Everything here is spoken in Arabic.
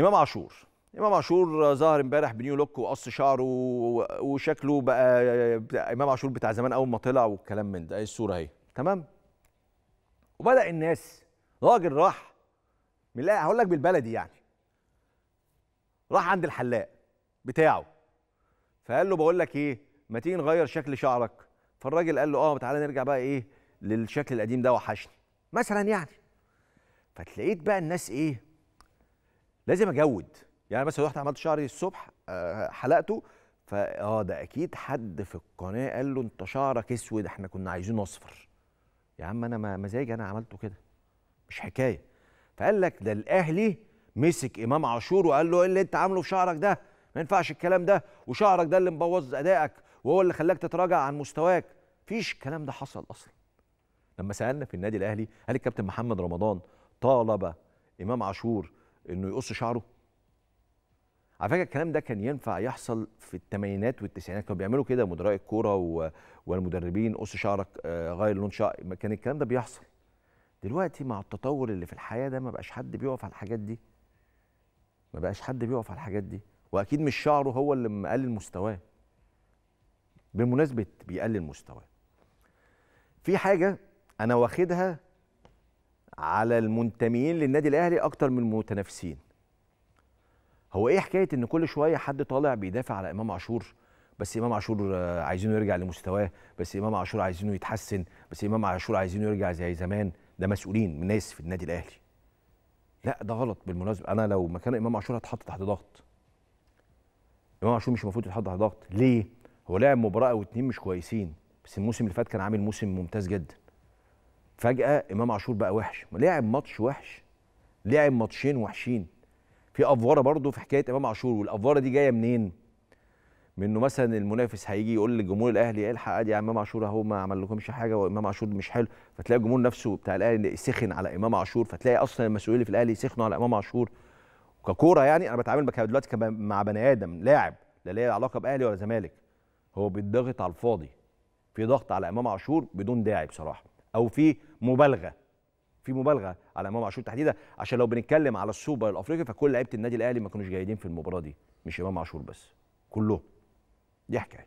امام عاشور امام عاشور ظهر امبارح بنيو لوك وقص شعره وشكله بقى امام عاشور بتاع زمان اول ما طلع والكلام من ده الصوره اهي تمام وبدا الناس راجل راح من هقول لك بالبلدي يعني راح عند الحلاق بتاعه فقال له بقول لك ايه ما تيجي نغير شكل شعرك فالراجل قال له اه تعالى نرجع بقى ايه للشكل القديم ده وحشني مثلا يعني فتلاقيت بقى الناس ايه لازم اجود يعني مثلا رحت عملت شعري الصبح آه، حلقته فاه ده اكيد حد في القناه قال له انت شعرك اسود احنا كنا عايزينه اصفر يا عم انا مزاجي انا عملته كده مش حكايه فقال لك ده الاهلي مسك امام عاشور وقال له ايه اللي انت عامله في شعرك ده ما ينفعش الكلام ده وشعرك ده اللي مبوظ ادائك وهو اللي خلاك تتراجع عن مستواك فيش الكلام ده حصل اصلا لما سالنا في النادي الاهلي هل الكابتن محمد رمضان طالب امام عاشور انه يقص شعره على فكره الكلام ده كان ينفع يحصل في الثمانينات والتسعينات كانوا بيعملوا كده مدراء الكوره و... والمدربين قص شعرك آه، غير لون شعرك كان الكلام ده بيحصل دلوقتي مع التطور اللي في الحياه ده ما بقاش حد بيقف على الحاجات دي ما بقاش حد بيقف على الحاجات دي واكيد مش شعره هو اللي مقلل مستواه بالمناسبه بيقلل مستواه في حاجه انا واخدها على المنتمين للنادي الاهلي اكتر من المتنافسين هو ايه حكايه ان كل شويه حد طالع بيدافع على امام عاشور بس امام عاشور عايزينه يرجع لمستواه بس امام عاشور عايزينه يتحسن بس امام عاشور عايزينه يرجع زي زمان ده مسؤولين من ناس في النادي الاهلي لا ده غلط بالمناسبه انا لو مكان امام عاشور هتحط تحت ضغط امام عاشور مش المفروض يتحط تحت ضغط ليه هو لعب مباراه او مش كويسين بس الموسم اللي فات كان عامل موسم ممتاز جدا فجاه امام عاشور بقى وحش لعب ماتش وحش لعب ماتشين وحشين في افواره برضه في حكايه امام عاشور والافواره دي جايه منين منه مثلا المنافس هيجي يقول للجمهور الاهلي إيه الحق ادي يا امام عاشور اهو ما عمل لكمش حاجه وامام عاشور مش حلو فتلاقي الجمهور نفسه بتاع الاهلي سخن على امام عاشور فتلاقي اصلا المسؤولين في الاهلي سخنوا على امام عاشور ككوره يعني انا بتعامل دلوقتي مع بني ادم لاعب لا ليه علاقه باهلي ولا زمالك هو بيتضغط على الفاضي في ضغط على امام عاشور بدون داعي بصراحه او في مبالغه في مبالغه على امام عاشور تحديدا عشان لو بنتكلم على السوبر الافريقي فكل لعيبه النادي الاهلي ما كانوش جيدين في المباراه دي مش امام عاشور بس كله دي حكايه